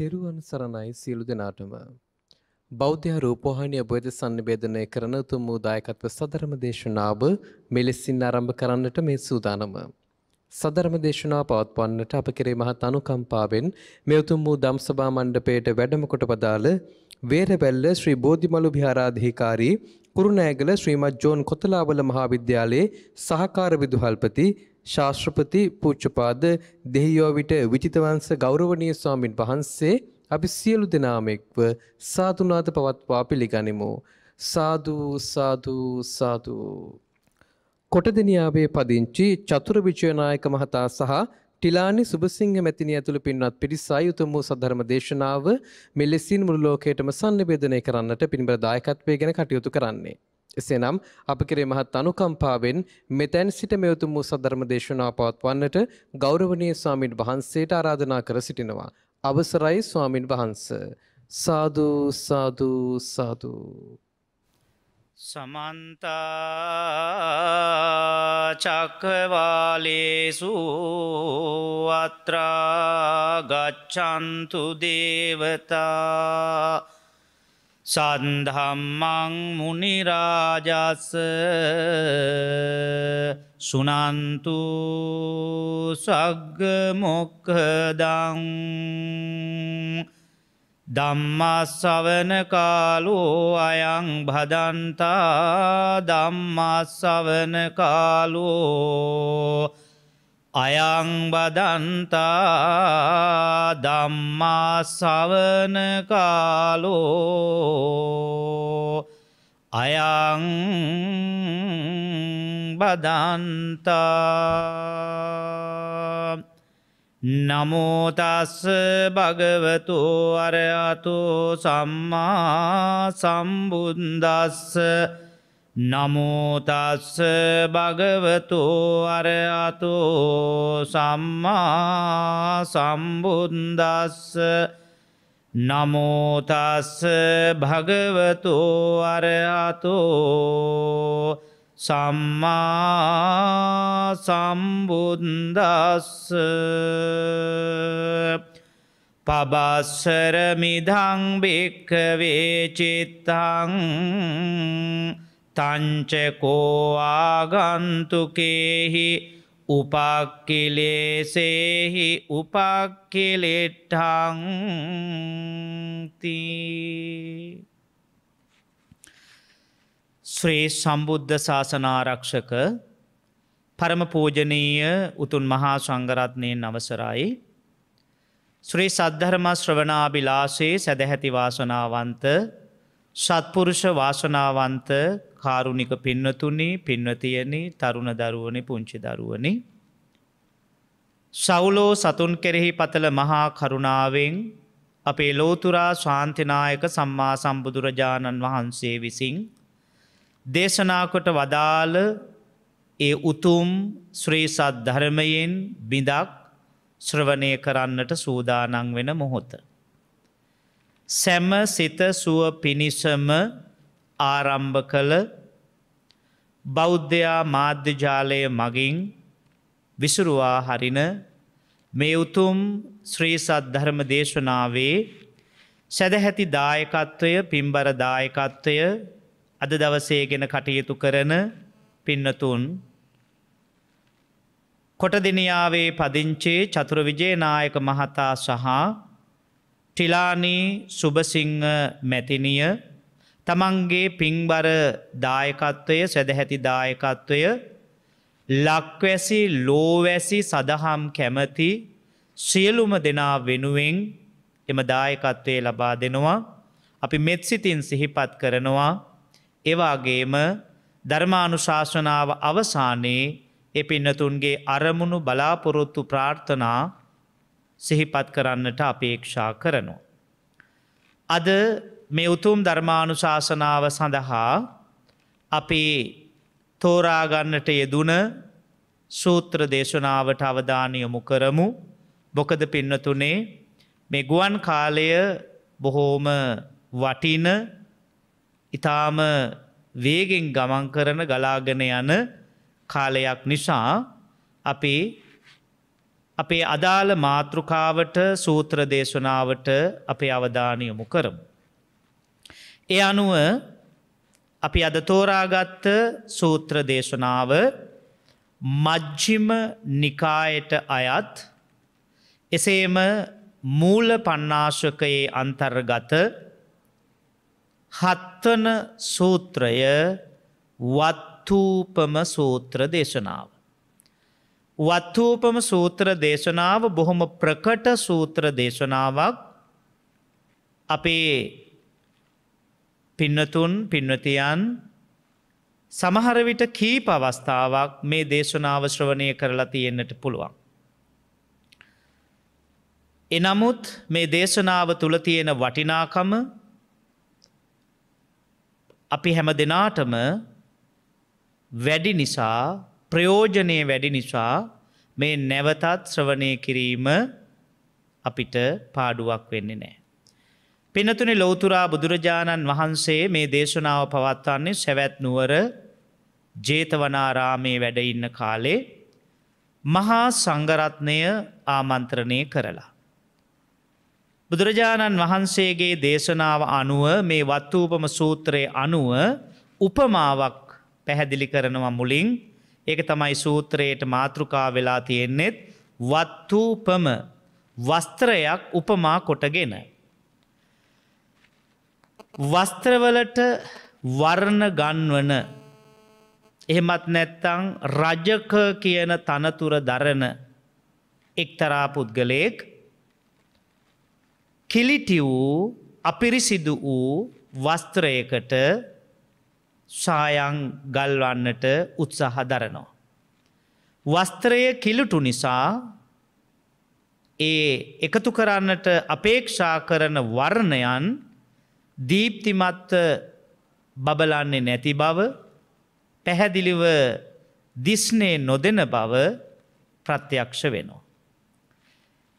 තෙරුවන් සරණයි සියලු දෙනාටම. බෞද්ධ රූපවාහිනිය අභිවද සම්නිවේදනය කරන උතුම් වූ දායකත්ව සදරම දේශනාව මෙලෙසින් ආරම්භ කරන්නට මේ සූදානම. සදරම දේශනාව පවත්වන්නට අප කෙරේ මහත් අනුකම්පාවෙන් මේ උතුම් වූ ධම්සභා මණ්ඩපයේට වැඩම කොට පදාළ වේරවැල්ල ශ්‍රී බෝධිමලු විහාරාධිකාරී කුරුණෑගල ශ්‍රීමත් ජෝන් කොතලාවල මහා විද්‍යාලයේ සහකාර විදුහල්පති ශාස්ත්‍රපති පූච්චපාද දෙහියෝවිට විචිතවංස ගෞරවනීය ස්වාමින් වහන්සේ අපි සියලු දෙනාමෙක්ව සාතුනාත පවත්වා පිළිගනිමු. සාදු සාදු සාදු. කොටදෙනියාවේ පදිංචි චතුර විජයනායක මහතා සහ ටිලානි සුබසිංහ මැතිණිය ඇතුළු පින්වත් පිරිසයි උතුම් වූ සද්ධර්ම දේශනාව මෙලෙසින් මුළු ලෝකයටම sannivedanaya කරන්නට පින්බර දායකත්වය ගැන කටයුතු කරන්නේ. එසේනම් අප කෙරේ මහත් අනුකම්පාවෙන් මෙතැන් සිට මෙවතුම් වූ සධර්ම දේශනා පවත්වන්නට ගෞරවනීය ස්වාමින් වහන්සේට ආරාධනා කර සිටිනවා. අවසරයි ස්වාමින් වහන්ස. සාදු සාදු සාදු. සමන්ත චක්කවාලේසු අත්‍රා ගච්ඡන්තු දේවතා සන්ධම්මං මුනිරාජස්ස සුනන්තු සග්ග මොක්කදං ධම්මස්සවන කාලෝ අයං භදන්තා ධම්මස්සවන කාලෝ අයංබදන්තා දම්මා සවන කාලෝ අයං බදන්තා නමෝතස් භගවතු අරයතු සම්මා සම්බුන්දස්ස නමුතස්ස භගවතු අරයතු සම්මා සම්බුන්දස්ස නමුතස්ස භගවතු අරයතු සම්මා සම්බුන්දස්ස පබස්සරමිදං භික්කවේ චිත්තං තංචකෝආගන්තුකෙහි උපක්කිලේසෙහි උපක්කිලෙට්ටංති ශ්‍රී සම්බුද්ධ ශාසනාරක්ෂක පරම පූජනීය උතුන් මහා සංගරත්නයෙන් අවසරයි. ශ්‍රී සද්ධර්ම ශ්‍රවනාබිලාසේ සැදැහැති වාසනාවන්ත සත්පුරුෂ වාසනාවන්ත කාරුණික පින්වතුනී පින්වතියනි තරුණ දරුවනි පුංචි දරුවනි. සවුලෝ සතුන් කෙරෙහි පතල මහා කරුණාවෙන් අපේ ලෝතුරා ශාන්තිනායක සම්මා සම්බුදුරජාණන් වහන්සේ විසින් දේශනාකොට වදාළ ඒ උතුම් ශ්‍රීසත් ධර්මයෙන් බිඳක් ශ්‍රවණය කරන්නට සූදානං වෙන මොහොත. සැම සිත සුව පිණිසම ආරම්භ කළ බෞද්ධයා මාධ්‍යජාලය මගින් විසුරුවා හරින මේ උතුම් ශ්‍රී සද්ධර්ම දේශනාවේ සැදැහැති දායකත්වය පින්බර දායකත්වය අද දවසේ ගෙන කටයුතු කරන පින්නතුන් කොටදිනියාවේ පදිංචේ චතුරවිජේ නායක මහතා සහ ටිලානී සුභසිංහ මැතිනිය තමන්ගේ පින්බර දායකත්වය සැදැහැති දායකත්වය ලක්වැසි ලෝවැසි සදහම් කැමති සියලුම දෙනා වෙනුවෙන් එම දායකත්වය ලබා දෙනවා අපි මෙත්සිතින් සිහිපත් කරනවා එවාගේම ධර්මානුශාසනාව අවසානයේ එ පින්නතුන්ගේ අරමුණු බලාපොරොත්තු ප්‍රාර්ථනා සිහිපත් කරන්නට අපේක්ෂා කරනවා. අද මේ උතුම් ධර්මානුශාසනාව සඳහා අපේ තෝරාගන්නට යෙදුන සූත්‍ර දේශනාවට අවධානය යොමු කරමු බොකද පින්නතුනේ මේ ගුවන් කාලය බොහෝම වටින ඊටාම වේගෙන් ගමන් කරන ගලාගෙන යන කාලයක් නිසා අපි අපේ අදාළ මාතෘකාවට සූත්‍ර දේශනාවට අපේ අවධානය යොමු කරමු ඒ අනුව අපි අද තෝරාගත්ත සූත්‍ර දේශනාව මජ්ජිම නිකායට අයත් එසේම මූල පණ්ණාශකයේ අන්තර්ගත හත්වන සූත්‍රය වත්තූපම සූත්‍ර දේශනාව. වත්තූපම සූත්‍ර දේශනාව බොහොම ප්‍රකට සූත්‍ර දේශනාවක් අපේ පින්නතුන් පින්වතියන් සමහරවිට කීප අවස්ථාවක් මේ දේශනාව ශ්‍රවණය කරලා තියෙන්න්නට පුළුවන්. එනමුත් මේ දේශනාව තුළ තියෙන වටිනාකම අපි හැම දෙනාටම වැඩි නිසා ප්‍රයෝජනය වැඩි නිසා මේ නැවතත් ශ්‍රවණය කිරීම අපිට පාඩුවක් වෙන්නේ නෑ. පිනතුනි ලෝතුරා බුදුරජාණන් වහන්සේ මේ දේශනාව පවත්වන්නේ සැවැත් නුවර ජේතවනාරාමේ වැඩඉන්න කාලේ මහා සංගරත්නය ආමන්ත්‍රණය කරලා. බුදුරජාණන් වහන්සේගේ දේශනාව අනුව මේ වත්තූපම සූත්‍රයේ අනුව උපමාවක් පැහැදිලි කරනවා මුලින් ඒක තමයි සූත්‍රයට මාතෘකා වෙලා තියෙන්නේෙත් වත්තූපම වස්ත්‍රයක් උපමා කොටගෙන. වස්ත්‍රවලට වර්ණ ගන්වන එහෙමත් නැත්තං රජක කියන තනතුර දරන එක්තරා පුද්ගලයෙක් කිලිටි වූ අපිරිසිදු වූ වස්ත්‍රයකට සායං ගල්වන්නට උත්සාහ දරනවා. වස්ත්‍රය කිලුටු නිසා ඒ එකතු කරන්නට අපේක්ෂා කරන වර්ණයන් දීප්තිමත්ව බබලන්නේ නැති බව පැහැදිලිව දිස්නේ නොදෙන බව ප්‍රත්‍යක්ෂ වෙනවා.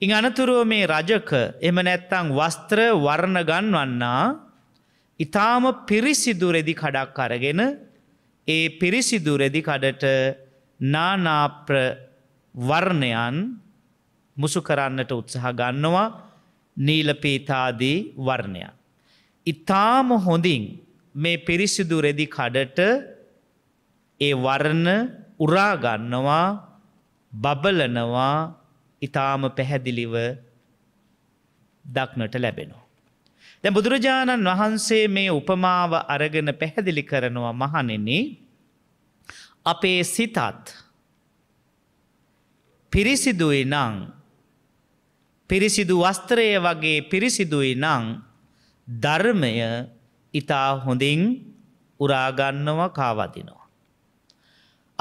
ඉං අනතුරුව මේ රජක එම නැත්තං වස්ත්‍ර වර්ණගන් වන්නා ඉතාම පිරිසිදු රෙදි කඩක් අරගෙන ඒ පිරිසිදු රෙදි කඩට නානාප්‍ර වර්ණයන් මුසු කරන්නට උත්සහ ගන්නවා නීලපීතාදී වර්ණයන්. ඉතාම හොඳින් මේ පිරිසිදු රෙදි කඩට ඒ වර්ණ උරාගන්නවා බබලනවා ඉතාම පැහැදිලිව දක්නට ලැබෙනවා. දැ බුදුරජාණන් වහන්සේ මේ උපමාව අරගෙන පැහැදිලි කරනවා මහනෙන අපේ සිතත් පිරිසිදුයි නං පිරිසිදු වස්ත්‍රය වගේ පිරිසිදුයි නං ධර්මය ඉතා හොඳින් උරාගන්නව කාවදිනවා.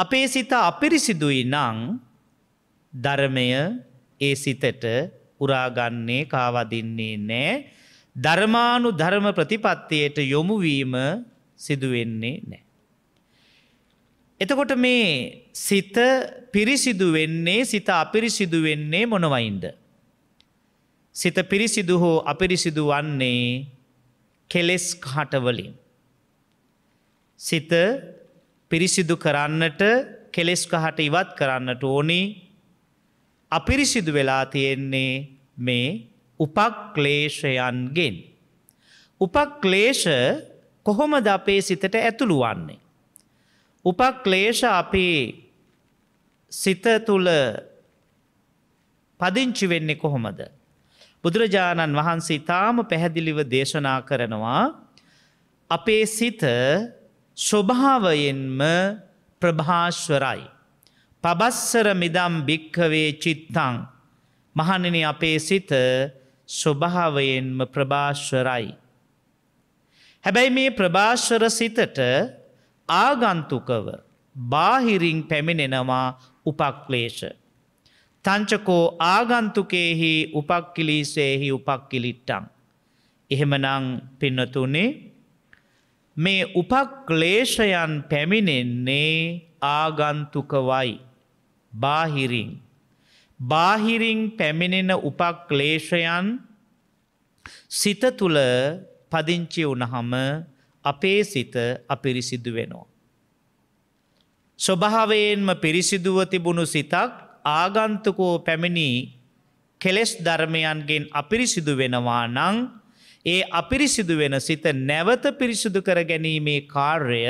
අපේ සිත අපිරිසිදුයි නං ධර්මය ඒ සිතට උරාගන්නේ කාවදින්නේ නෑ ධර්මානු ධර්ම ප්‍රතිපත්තියට යොමුවීම සිදුවෙන්නේ නෑ. එතකොට මේ සිත පිරිසිදු වෙන්නේ සිත අපිරිසිදු වෙන්නේ මොනවයින්ද. සිත පිරිසිදු හෝ අපිරිසිදු වන්නේ කෙලෙස් කටවලින්. සිත පිරිසිදු කරන්නට කෙලෙස් කහට ඉවත් කරන්නට ඕනි අපිරිසිදු වෙලා තියෙන්නේ මේ උපක්ලේෂයන්ගෙන්. උපක්ලේෂ කොහොමද අපේ සිතට ඇතුළු වන්නේ. උපක්ලේෂ අපේ සිත තුළ පදිංචි වෙන්නේ කොහොමද. බුදුරජාණන් වහන්සේ තාම පැහැදිලිව දේශනා කරනවා අපේ සිත ස්වභාවයෙන්ම ප්‍රභාශ්වරයි. පබස්සර මිදම් භික්කවේ චිත්තං මහණෙන අපේ සිත ස්වභාවයෙන්ම ප්‍රභාශ්වරයි. හැබැයි මේ ප්‍රභාශ්වර සිතට ආගන්තුකව බාහිරින් පැමිණෙනවා උපක්ලේෂ. තංචකෝ ආගන්තුකයෙහි උපක්කිලිසේහි උපක්කිලිට්ටං. එහෙමනං පින්නතුනේ මේ උපක්ලේෂයන් පැමිණෙන්නේ ආගන්තුකවයි බාහිරින්. බාහිරින් පැමිණෙන උපක්ලේෂයන් සිත තුළ පදිංචි වුණහම අපේ සිත අපිරිසිදු වෙනවා. ස්වභාවයෙන්ම පිරිසිදුව තිබුණු සිතක් ආගන්තුකෝ පැමිණි කෙලෙස් ධර්මයන්ගෙන් අපිරිසිදු වෙනවා නං ඒ අපිරිසිදු වෙන සිත නැවත පිරිසිදු කර ගැනීමේ කාර්ය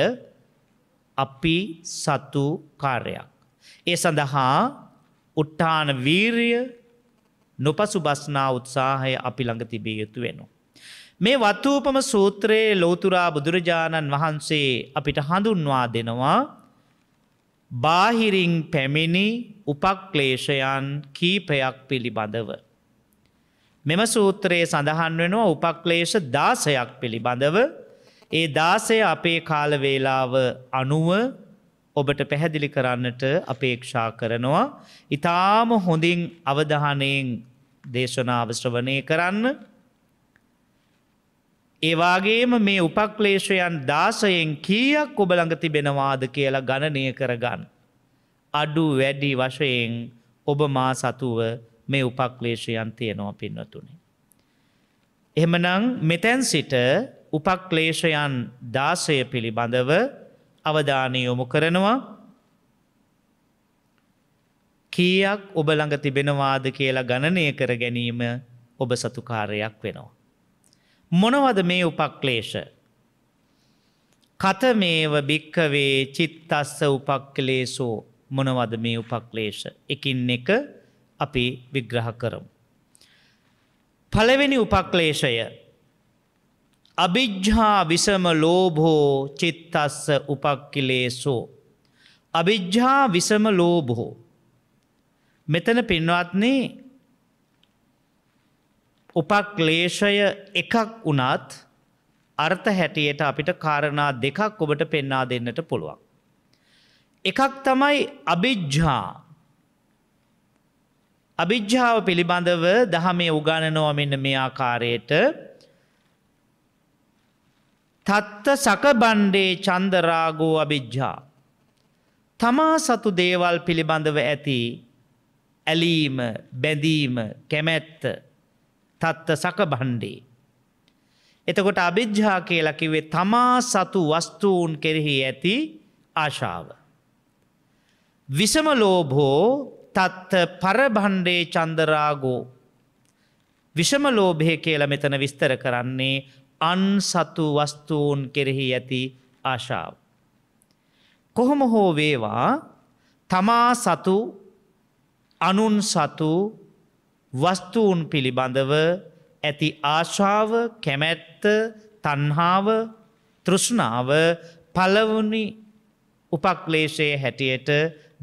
අපි සතු කාර්යක්. ඒ සඳහා උට්ටාන වීරිය නොපසුබස්නා උත්සාහය අපි ළඟ තිබිය යුතු වෙනවා. මේ වත්තුූපම සූත්‍රයේ ලෝතුරා බුදුරජාණන් වහන්සේ අපිට හඳුන්වා දෙනවා බාහිරින් පැමිණි උපක්ලේශයන් කීපයක් පිළිබඳව. මෙම සූත්‍රයේ සඳහන් වෙනවා උපක්ලේෂ දාසයක් පිළිබඳව ඒ දාසය අපේ කාලවේලාව අනුව ඔබට පැහැදිලි කරන්නට අපේක්ෂා කරනවා. ඉතාම හොඳින් අවධානයෙන් දේශනාව ශ්‍රවණය කරන්න ඒවාගේම මේ උපක්ලේශයන් දාසයෙන් කීයක් ඔබළඟ තිබෙනවාද කියලා ගණනය කරගන්න. අඩු වැඩි වශයෙන් ඔබ මා සතුව මේ උපක්ලේශයන් තියෙනවා පින්නතුනේ. එහෙමනං මෙතැන් සිට උපක්ලේශයන් දාසය පිළිබඳව අවධානය යොමු කරනවා කීයක් ඔබ ළඟ තිබෙනවාද කියලා ගණනය කර ගැනීම ඔබ සතුකාරයක් වෙනවා. මොනවද මේ උපක්ලේශ? කතමේව භික්කවේ චිත්තස්ස උපක්ලේශෝ මොනවද මේ උපක්ලේශ? එකින් එක අපි විග්‍රහ කරමු. පළවෙනි උපක්ලේශය අභිජ්ජා විසම ලෝභෝ චිත්තස්ස උපක්කිලේසෝ අභිජ්ජා විසම ලෝභෝ මෙතන පින්වත්නේ උපක්ලේශය එකක් වුණත් අර්ථ හැටියට අපිට කාරණා දෙකක් ඔබට පෙන්වා දෙන්නට පුළුවන්. එකක් තමයි අභිජ්ජා. අභිජ්ජාව පිළිබඳව දහමේ උගණනවා මෙන්න මේ ආකාරයට තත්ත සකබණ්ඩේ චන්දරාගෝ අභිජ්ජා. තමා සතු දේවල් පිළිබඳව ඇති ඇලීම බැඳීම කැමැත්ත තත්ත සක බණ්ඩේ. එතකොට අභිජ්ජා කියලා කිව්වේ තමා සතු වස්තුූන් කෙරෙහි ඇති ආශාව. විසම ලෝභෝ තත්ත පරභණ්ඩේ චන්දරාගෝ. විෂම ලෝභය කියල මෙතන විස්තර කරන්නේ අන් සතු වස්තුූන් කෙරෙහි ඇති ආශාව. කොහොම හෝ වේවා තමා සතු අනුන් සතු වස්තුූන් පිළිබඳව ඇති ආශාව කැමැත්ත තන්හාාව තෘෂ්ණාව පලවුණි උපක්ලේශය හැටියට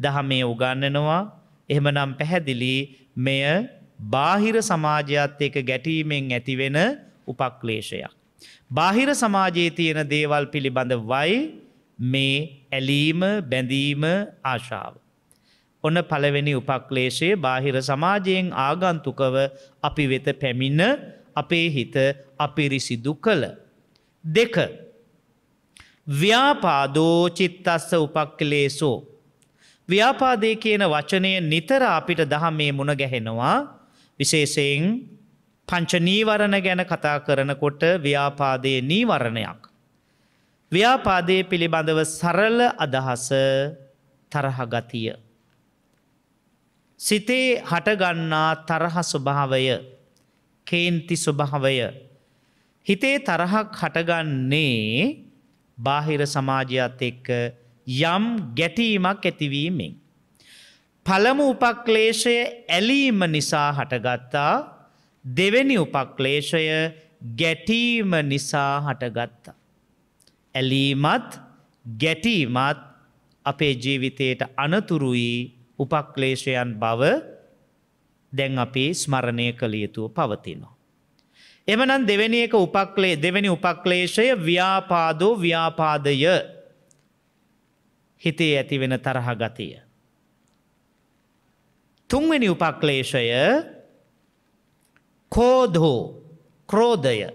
දහමේ උගන්නනවා එහෙමනම් පැහැදිලි මෙය බාහිර සමාජයත් එක ගැටීමෙන් ඇතිවෙන උපක්ලේශයක්. බාහිර සමාජයේ තියෙන දේවල් පිළිබඳ වයි මේ ඇලීම බැඳීම ආශාව. ඔන්න පළවෙනි උපක්ලේශයේ බාහිර සමාජයෙන් ආගන්තුකව අපි වෙත පැමිණ අපේ හිත අපිරිසිදු කළ. දෙක. ව්‍යාපාදෝ චිත්තස්ස උපක්කලේසෝ. ව්‍යාපාදය කියන වචනය නිතර අපිට දහමේ මුණ ගැහෙනවා විශේෂයෙන් පංච නීවරණ ගැන කතා කරනකොට ව්‍යාපාදයේ නීවරණයක්. ව්‍යාපාදය පිළිබඳව සරල අදහස තරහගතිය. සිතේ හටගන්නා තරහ ස්වභාවය කේන්ති ස්වභාවය හිතේ තරහක් හටගන්නේ බාහිර සමාජයත් එක්ක යම් ගැටීමක් ඇතිවීමෙන්. පළමු උපක්ලේශය ඇලීම නිසා හටගත්තා දෙවැනි උපක්ලේශය ගැටීම නිසා හටගත්තා. ඇලීමත් ගැටීමත් අපේ ජීවිතයට අනතුරුයි උපක්ලේශයන් බව දැන් අපි ස්මරණය කළ යුතුව පවතිනවා. එමනම් දෙවැනි එක උපක්ලේ දෙවැනි උපක්ලේශය ව්‍යාපාදෝ ව්‍යාපාදය හිතේ ඇතිවෙන තරහ ගතිය. තුන්වැනි උපක්ලේශය කෝධෝ ක්‍රෝධය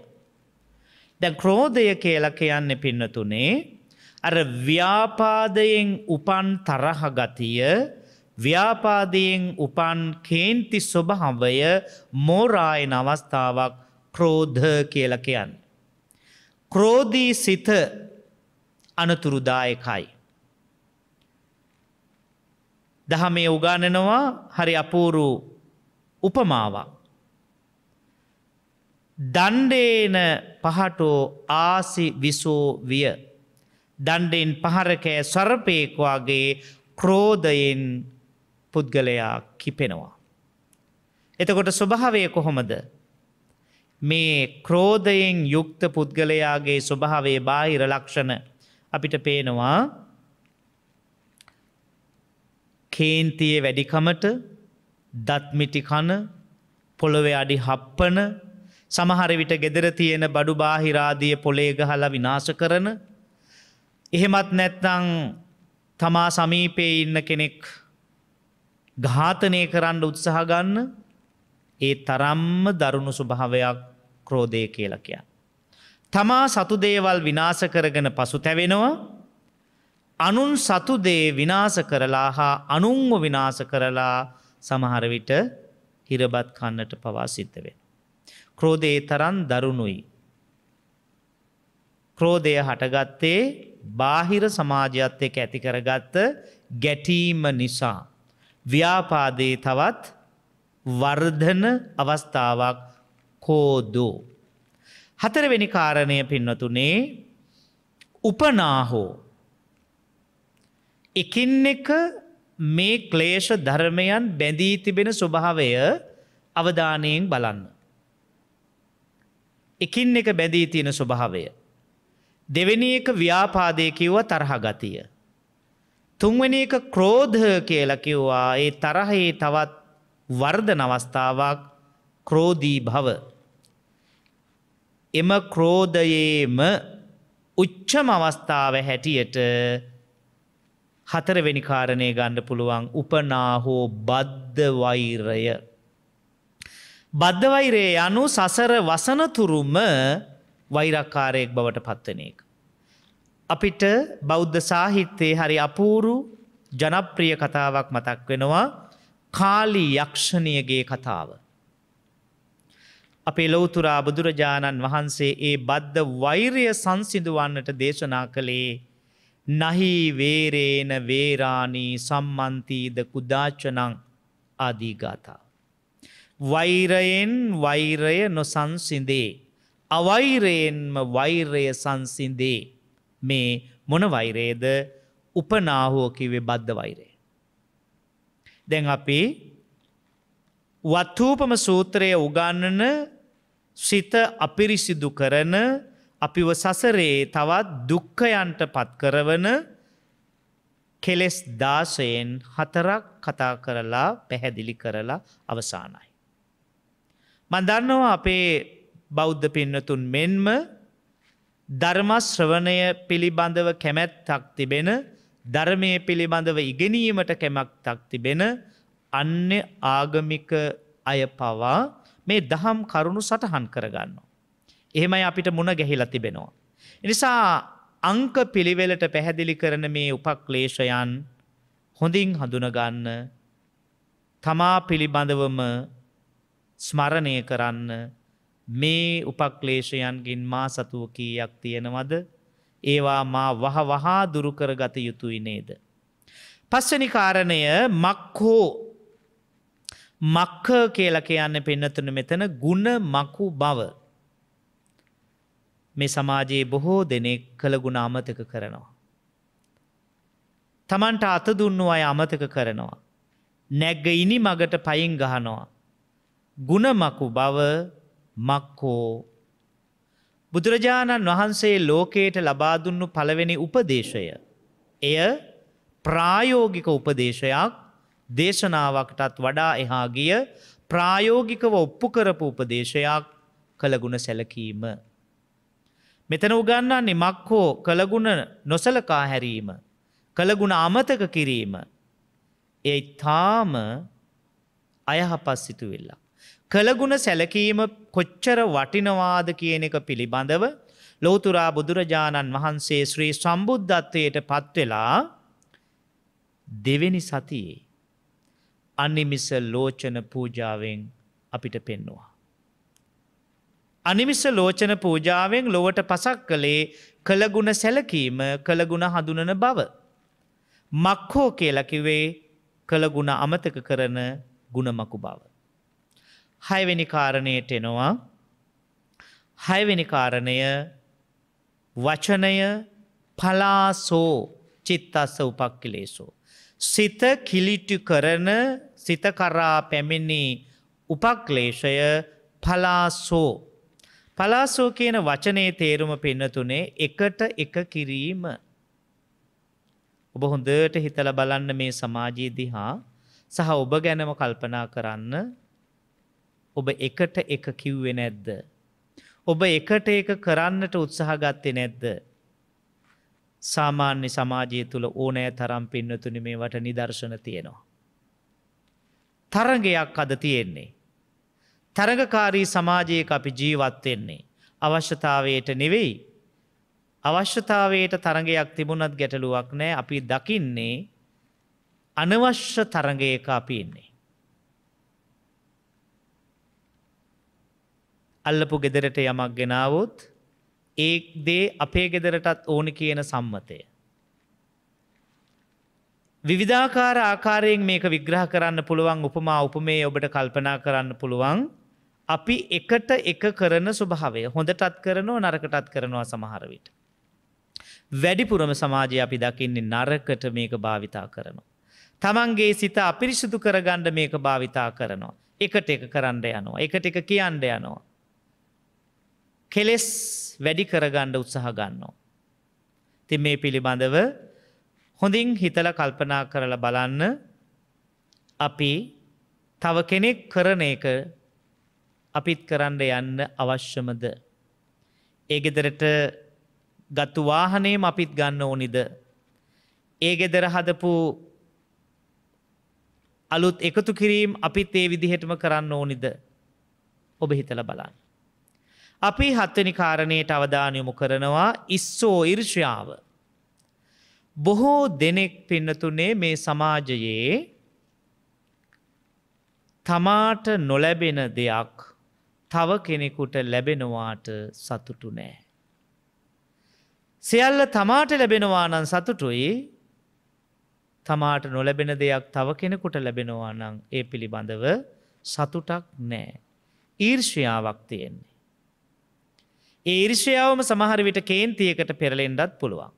දැන් ක්‍රෝධය කියල කියන්න පින්නතුනේ අර ව්‍යාපාදයෙන් උපන් තරහ ගතිය ව්‍යාපාදයෙන් උපන් කේන්ති ස්වභාවය මෝරායන අවස්ථාවක් ක්‍රෝධ කියලකයන්. ක්‍රෝධී සිත අනතුරුදායකයි. දහමේ උගානනවා හරි අපූරු උපමාවක්. දණ්ඩේන පහටෝ ආසි විසෝ විය. දණ්ඩෙන් පහරකෑ සරපේකවාගේ ක්‍රෝධයෙන් පුද්ගලයා කිපෙනවා. එතකොට ස්වභාවය කොහොමද. මේ ක්‍රෝධයෙන් යුක්ත පුද්ගලයාගේ ස්වභාවේ බාහිර ලක්ෂණ අපිට පේනවා කේන්තියේ වැඩිකමට දත්මිටි කන පොළොවේ අඩි හප්පන සමහර විට ගෙදර තියෙන බඩු බාහිරාදිය පොළේ ගහලා විනාශ කරන එහෙමත් නැත්නම් තමා සමීපයේ ඉන්න කෙනෙක් ඝාතනය කරන්න උත්සාහ ගන්න ඒ තරම්ම දරුණු ස්වභාවයක් ක්‍රෝධය කියලා කියන්න. තමා සතු දේවල් විනාශ කරගෙන පසුතැවෙනවා අනුන් සතු දේ විනාශ කරලා හා අනුන්ව විනාශ කරලා සමහර විට හිරබත් කන්නට පවා සිද්ධ වෙන. ක්‍රෝධේ තරම් දරුණුයි. ක්‍රෝධය හටගත්තේ බාහිර සමාජයත් එක්ක ඇති කරගත්ත ගැටීම නිසා ව්‍යාපාදයේ තවත් වර්ධන අවස්ථාවක් කෝදෝ. හතරවෙනි කාරණය පින්නතුනේ උපනාහෝ එකින් එක මේ ක්ලේශ ධර්මයන් බැඳී තිබෙන ස්වභාවය අවධානයෙන් බලන්න. එකින් එක බැඳී තියෙන ස්වභාවය. දෙවෙනි එක ව්‍යාපාදය කිව්ව තරහ ගතිය. තුන්වැනි එක ක්‍රෝධ කියලා කිව්වා ඒ තරහේ තවත් වර්ධන අවස්ථාවක් ක්‍රෝධී භව. එම ක්‍රෝධයේම උච්චම අවස්ථාව හැටියට හතරවෙනි කාරණය ගණ්ඩ පුළුවන් උපනාහෝ බද්ධ වෛරය. බද්ධ වෛරයේ යනු සසර වසනතුරුම වෛරක්කාරයෙක් බවට පත්වන එක. අපිට බෞද්ධ සාහිත්‍යයේ හරි අපූරු ජනප්‍රිය කතාවක් මතක් වෙනවා කාලී යක්ෂණියගේ කතාව. අපේ ලොවතුරා බුදුරජාණන් වහන්සේ ඒ බද්ධ වෛරය සංසිදුවන්නට දේශනා කළේ නහි වේරේන වේරාණී සම්මන්තීද කුදාචනං ආදීගාතා. වෛරයෙන් වෛරය නොසංසිදේ. අවෛරයෙන්ම වෛරය සංසිදේ. මේ මොන වෛරයේද උපනාහෝ කිව්වේ බද්ධ වෛරය. දැන් අපි වත්ථූපම සූත්‍රය උගන්නන සිත අපිරිසිදු කරන අපිව සසරේ තවත් දුක්ඛයන්ට පත්කරවන කෙලෙස් දාසයෙන් හතරක් කතා කරලා පැහැදිලි කරලා අවසానයි. මම දන්නවා අපේ බෞද්ධ පින්නතුන් මෙන්ම ධර්මශ්‍රවණය පිළිබඳව කැමැත්තක් තිබෙන ධර්මය පිළිබඳව ඉගෙනීමට කැමැක්තක් තිබෙන අන්න ආගමික අය පවා මේ දහම් කරුණු සටහන් කරගන්නවා. එහෙමයි අපිට මුණ ගැහිලා තිබෙනවා. නිසා අංක පිළිවෙලට පැහැදිලි කරන මේ උපක්ලේශයන් හොඳින් හඳුනගන්න තමා පිළිබඳවම ස්මරණය කරන්න මේ උපක්ලේශයන්ගින් මා සතුව කීයක් තියෙනවද? ඒවා මා වහ වහා දුරු කරගත යුතුයි නේද? පස්වෙනි කාරණය මක්ඛෝ මක්ඛ කියලා කියන්නේ පින්නතුන මෙතන ಗುಣ මකු බව. මේ සමාජයේ බොහෝ දෙනෙක් කළ ගුණ අමතක කරනවා. Tamanට අත දුන්නු අය අමතක කරනවා. නැග්ග ඉනි මගට පයින් ගහනවා. ಗುಣමකු බව මක්කෝ බුදුරජාණන් වහන්සේ ලෝකයට ලබා දුන්නු පළවෙනි උපදේශය. එය ප්‍රායෝගික උපදේශයක් දේශනාවකටත් වඩා එහා ගිය ප්‍රායෝගිකව ඔප්පු කරපු උපදේශයක් කළගුණ සැලකීම. මෙතන උගන්නන්නේ මක්හෝ කළගුණ නොසලකා හැරීම. කළගුණ අමතක කිරීම. ඒ තාම අයහපස් සිතුවෙල්ලක්. කළගුණ සැලකීම කොච්චර වටිනවාද කියන එක පිළිබඳව ලෝතුරා බුදුරජාණන් වහන්සේ ශ්‍රී සම්බුද්ධත්වයට පත්වෙලා දෙවෙනි සතියේ අනිමිස ලෝචන පූජාවෙන් අපිට පෙන්නවා. අනිමිස ලෝචන පූජාවෙන් ලොවට පසක් කළේ කළගුණ සැලකීම කළගුණ හඳුනන බව. මක්හෝ කියලකිවේ කළගුණ අමතක කරන ගුණමකු බව. හයවෙනි කාරණයට එනවා හයවෙනි කාරණය වචනය පලාසෝ චිත්තස්ස උපක්කිලේසෝ. සිත කිලිටු කරන සිතකරා පැමිණි උපක්ලේෂය පලාසෝ. පලාසෝ කියන වචනයේ තේරුම පෙන්නතුනේ එකට එක කිරීම. ඔබ හොඳට හිතල බලන්න මේ සමාජයේ දිහා සහ ඔබ ගැනම කල්පනා කරන්න ඔබ එකට එක කිව්වේ නැද්ද? ඔබ එකට එක කරන්නට උත්සාහ ගත්තේ නැද්ද? සාමාන්‍ය සමාජය තුළ ඕනෑ තරම් පින්නතුනි මේවට නිදර්ශන තියෙනවා. තරගයක් අද තියෙන්නේ. තරගකාරී සමාජයක අපි ජීවත් වෙන්නේ අවශ්‍යතාවයට නෙවෙයි. අවශ්‍යතාවයට තරගයක් තිබුණත් ගැටලුවක් නෑ අපි දකින්නේ අනවශ්‍ය තරගයක අපි ඉන්නේ. අල්ලපු ගෙදරට යමක් ගෙනාවොත් ඒ දේ අපේ ගෙදරටත් ඕනි කියන සම්මතය. විවිධාකාර ආකාරයෙන් මේක විග්‍රහ කරන්න පුළුවන් උපමා උපමේ ඔබට කල්පනා කරන්න පුළුවන් අපි එකට එක කරන ස්වභාවය හොඳටත් කරනවා නරකටත් කරනවා සමහර විට. වැඩිපුරම සමාජය අපි දකින්නේ නරකට මේක භාවිතා කරනවා. තමන්ගේ සිත අපිරිසුදු කරගන්න මේක භාවිතා කරනවා. එකට එක කරන්න යනවා. එකට එක කියන්න යනවා. කෙලෙස් වැඩි කරගණ්ඩ උත්සාහ ගන්නවා. ති මේ පිළිබඳව හොඳින් හිතල කල්පනා කරලා බලන්න අපි තව කෙනෙක් කරන එක අපිත් කරන්න යන්න අවශ්‍යමද. ඒ ගෙදරට ගත්තු වාහනයම අපිත් ගන්න ඕනිද. ඒ ගෙදර හදපු අලුත් එකතු කිරීම් අපිත් ඒ විදිහටම කරන්න ඕනිද ඔබ හිතල බලන්න. අපි හත්වනි කාරණයට අවධානයොමු කරනවා ඉස්සෝ ඉර්ෂ්‍යාව. බොහෝ දෙනෙක් පින්නතුනේ මේ සමාජයේ තමාට නොලැබෙන දෙයක් තව කෙනෙකුට ලැබෙනවාට සතුටු නෑ. සියල්ල තමාට ලැබෙනවා නම් සතුටුයි තමාට නොලැබෙන දෙයක් තව කෙනෙකුට ලැබෙනවා නම් ඒ පිළිබඳව සතුටක් නෑ. ඊර්ෂ්‍යාවක් තියෙන්නේ. ඒර්ෂයාවම සමහර විට කේන්තියකට පෙරලෙන්ඩත් පුළුවන්.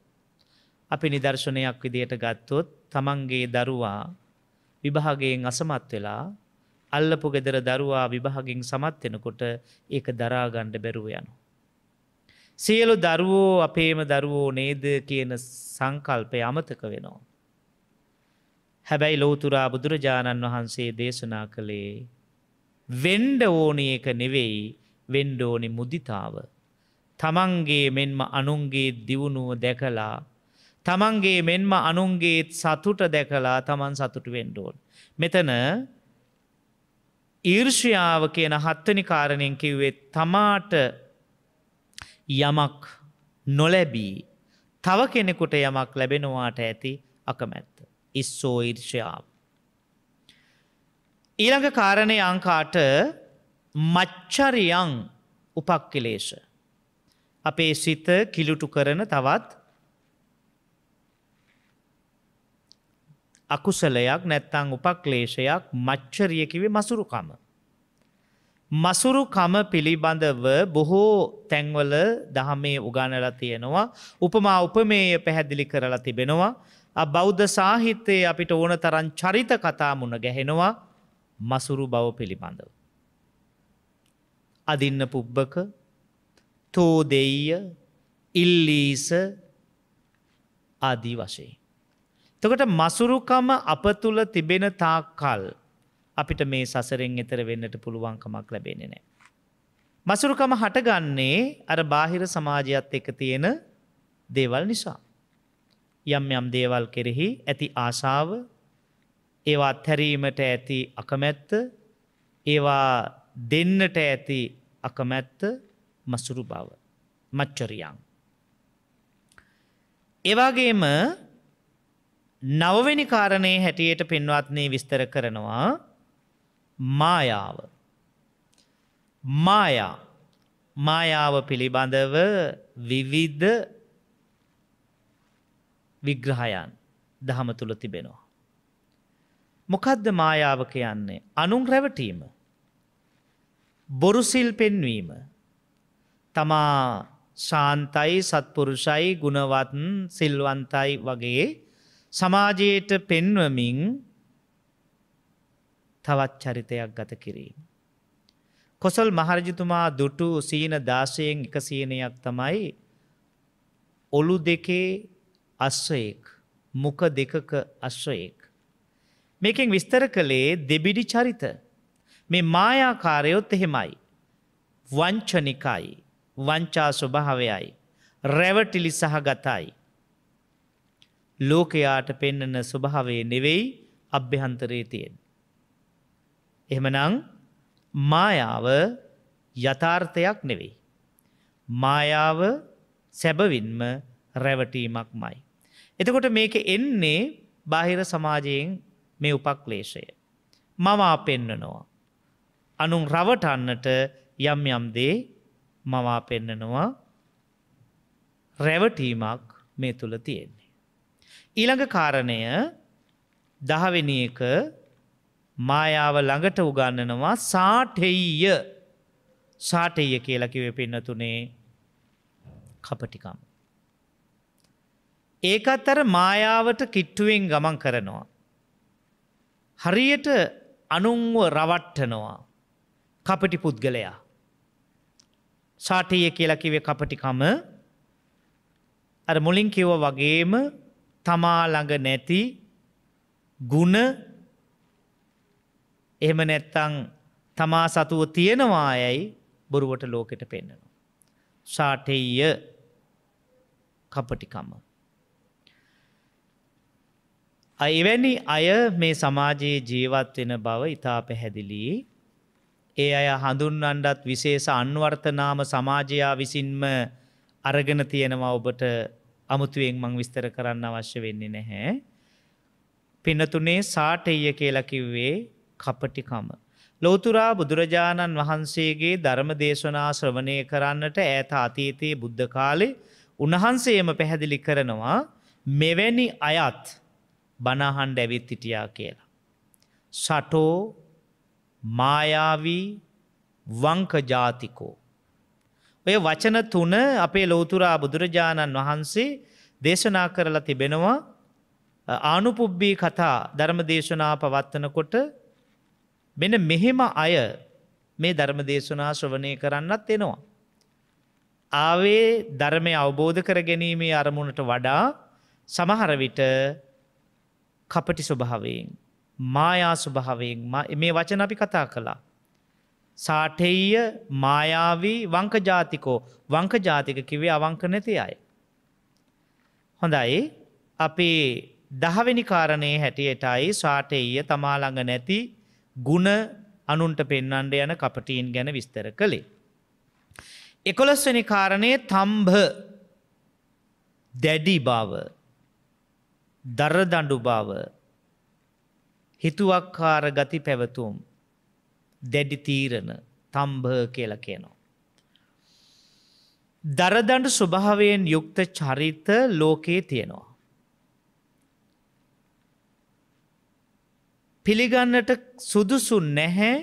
අපි නිදර්ශනයක් විදියට ගත්තොත් තමන්ගේ දරුවා විභාගයෙන් අසමත් වෙලා අල්ලපු ගෙදර දරුවා විභාගෙන් සමත් වෙනකොට ඒක දරාගණ්ඩ බැරුව යනු. සියලු දරුවෝ අපේම දරුවෝ නේද කියන සංකල්පය අමතක වෙනවා. හැබැයි ලෝතුරා බුදුරජාණන් වහන්සේ දේශනා කළේ වෙන්ඩ ඕනි එක නෙවෙයි වෙන්ඩෝනි මුදිතාව තමන්ගේ මෙන්ම අනුන්ගේ දියුණුව දැකලා තමන්ගේ මෙන්ම අනුන්ගේත් සතුට දැකලා තමන් සතුට වෙන්ඩෝන්. මෙතන ඊර්ෂයාව කියන හත්වනි කාරණයෙන් කිව්වේ තමාට යමක් නොලැබී තව කෙනෙකුට යමක් ලැබෙනවාට ඇති අකමැත්ත. ඉස්සෝ ඉර්ෂයාව. ඊළඟ කාරණය අංකාට මච්චරියං උපක්කිලේෂ. අපේ සිත කිලුටු කරන තවත් අකුසලයක් නැත්තං උපක්ලේශයක් මච්චරිය කිවේ මසුරුකම. මසුරුකම පිළිබඳව බොහෝ තැන්වල දහමේ උගනල තියෙනවා උපමා උපමේය පැහැදිලි කරලා තිබෙනවා බෞද්ධ සාහිත්‍යයේ අපිට ඕන තරන් චරිත කතාමුණ ගැහෙනවා මසුරු බව පිළිබඳව. අදින්න පුබ්බක තෝදෙය ඉල්ලීස ආදී වශයෙන්. තකට මසුරුකම අප තුළ තිබෙන තාක්කල් අපිට මේ සසරෙන් එතර වෙන්නට පුළුවන්කමක් ලැබෙන නෑ. මසුරුකම හටගන්නේ අර බාහිර සමාජයත් එක තියෙන දේවල් නිසා. යම් යම් දේවල් කෙරෙහි ඇති ආශාව ඒවා අත්හැරීමට ඇති අකමැත්ත ඒවා දෙන්නට ඇති අකමැත්ත මසුරු බව මච්චරියන්. එවාගේම නවවෙනි කාරණය හැටියට පෙන්වත්නේ විස්තර කරනවා මායාව. මායා මායාව පිළිබඳව විවිධ විග්‍රහයන් දහම තුළ තිබෙනවා. මොකද්ද මායාව කියන්නේ අනුන් රැවටීම බොරුසිල් පෙන්වීම තමා ශාන්තයි සත්පුරුෂයි ගුණවත්න් සිල්වන්තයි වගේ සමාජයට පෙන්වමින් තවත් චරිතයක් ගත කිරීම. කොසල් මහරජතුමා දුටු සීන දාශයෙන් එක සීනයක් තමයි ඔලු දෙකේ අස්වයෙක් මුක දෙකක අශ්වයෙක්. මේකෙන් විස්තර කළේ දෙබිඩි චරිත. මේ මායාකාරයොත් එහෙමයි. වංචනිකයි. වංචා ස්වභාවයයි. රැවටිලි සහගතයි. ලෝකයාට පෙන්නන ස්වභාවේ නෙවෙයි අභ්‍යහන්තරේ තියෙන්. එහෙමනං මායාව යථාර්ථයක් නෙවෙයි. මායාව සැබවින්ම රැවටීමක් මයි. එතකොට මේක එන්නේ බාහිර සමාජයෙන් මේ උපක්ලේශය. මවා පෙන්නනවා. අනුන් රවටන්නට යම් යම් දේ මවා පෙන්නනවා රැවටීමක් මේ තුළ තියෙන්නේ. ඊළඟ කාරණය දහවෙනි එක මායාව ළඟට උගන්නනවා සාටෙය සාටෙය කියලකිව පෙන්නතුනේ කපටිකම්. ඒකත් අර මායාවට කිට්ටුවෙන් ගමන් කරනවා. හරියට අනුන්ව රවට්ටනවා කපටි පුද්ගලයා. සාටය කියලා කිවේ කපටිකම අර මුලින් කිව්ව වගේම තමා ළඟ නැති ಗುಣ එහෙම නැත්තම් තමා සතුව තියනවා යයි බොරුවට ලෝකෙට පෙන්වනවා. සාටෙය කපටිකම. එවැනි අය මේ සමාජයේ ජීවත් වෙන බව ඉතා පැහැදිලි ඒ අය හඳුන්වන්ඩත් විශේෂ අන්වර්ථනාම සමාජයා විසින්ම අරගෙන තියෙනවා ඔබට අමුතුවෙන් මං විස්තර කරන්න අවශ්‍ය වෙන්නේ නැහැ. පිනතුනේ සාටෙය කියලා කිව්වේ කපටිකම. ලෝතුරා බුදුරජාණන් වහන්සේගේ ධර්ම දේශනා ශ්‍රවණය කරන්නට ඈත අතීතයේ බුද්ධ කාලේ උන්වහන්සේම පැහැදිලි කරනවා මෙවැනි අයත් බණහන්ඩ ඇවිත් හිටියා කියලා. සටෝ මායාවී වංකජාතිකෝ. ඔය වචන තුන අපේ ලෝතුරා බුදුරජාණන් වහන්සේ දේශනා කරලා තිබෙනවා ආනුපුබ්බී කතා ධර්ම දේශනා පවත්වනකොට මෙන මෙහෙම අය මේ ධර්ම දේශනා ශ්‍රවණය කරන්නත් එනවා. ආවේ ධර්මය අවබෝධ කර ගැනීමේ අරමුණට වඩා සමහර විට කපටි ස්වභාවයෙන් මායාස්වභාවයෙන් මේ වචන අපි කතා කළා. සාටෙය මායාවී වංකජාතිකෝ වංකජාතික කිවේ අවංක නැති අය. හොඳයි අපේ දහවෙනි කාරණයේ හැටියටයි සාටෙය තමාළඟ නැති ගුණ අනුන්ට පෙන්නන්ඩ යන කපටීන් ගැන විස්තර කළේ. එකොළස්වනි කාරණය තම්භ දැඩි බව දරදඩු බව හිතුවක්කාර ගති පැවතුම් දැඩි තීරණ තම්භ කියලා කියනවා. දරදඬු ස්වභාවයෙන් යුක්ත චරිත ලෝකයේ තියෙනවා. පිළිගන්නට සුදුසු නැහැ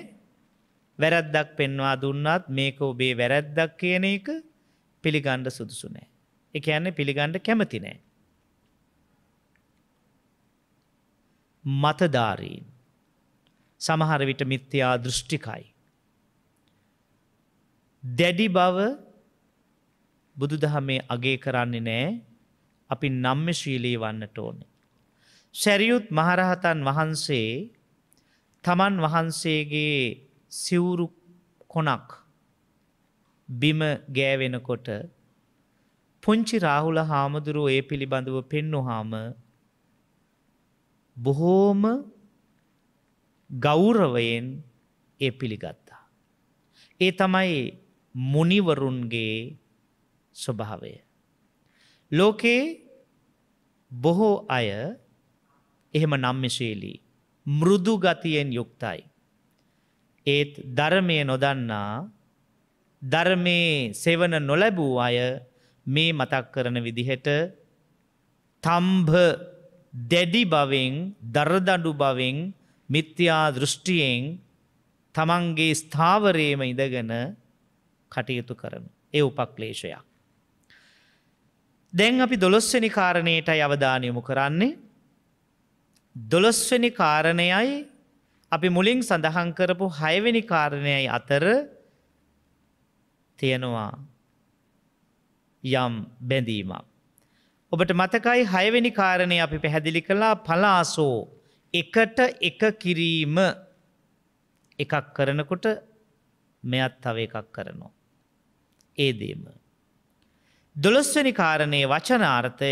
වැරැද්දක් පෙන්වා දුන්නත් මේක ඔබේ වැරැද්දක් කියන එක පිළිගණ්ඩ සුදුසු නෑ. එක යන්න පිළිගණ්ඩ කැමති නෑ. මතධාරීන්. සමහර විට මිත්‍යා දෘෂ්ටිකයි. දැඩි බව බුදුදහමේ අගේ කරන්නේ නෑ අපි නම්ම ශීලී වන්නට ඕනේ. සැරියුත් මහරහතන් වහන්සේ තමන් වහන්සේගේ සිවුරු කොනක් බිම ගෑවෙනකොට පුංචි රාහුල හාමුදුරුව ඒ පිළිබඳව පෙන්නුහාම බොහෝම ගෞරවයෙන් ඒ පිළිගත්තා. ඒ තමයි මුනිවරුන්ගේ ස්වභාවය. ලෝකේ බොහෝ අය එහෙම නම්මිශීලී මෘදු ගතියෙන් යුක්තයි. ඒත් ධර්මය නොදන්නා ධර්මයේ සෙවන නොලැබූ අය මේ මතක් කරන විදිහට තම්භ දැඩි බවෙන් දරදඩු බවෙන් මිත්‍යා දෘෂ්ටියෙන් තමන්ගේ ස්ථාවරයේම ඉඳගෙන කටයුතු කරන. ඒ උපක්ලේශයක්. දැන් අපි දොළොස්වැනි කාරණයටයි අවධානයමු කරන්නේ. දොළොස්වැනි කාරණයයි අපි මුලින් සඳහන් කරපු හයවෙනි කාරණයයි අතර තියෙනවා යම් බැඳීමක්. ඔබට මතකයි හයවෙනි කාරණය අපි පැහැදිලි කළා පලාසෝ එකට එක කිරීම එකක් කරනකොට මෙයත් තව එකක් කරනවා. ඒදේම. දොළොස්වනි කාරණයේ වචනාර්ථය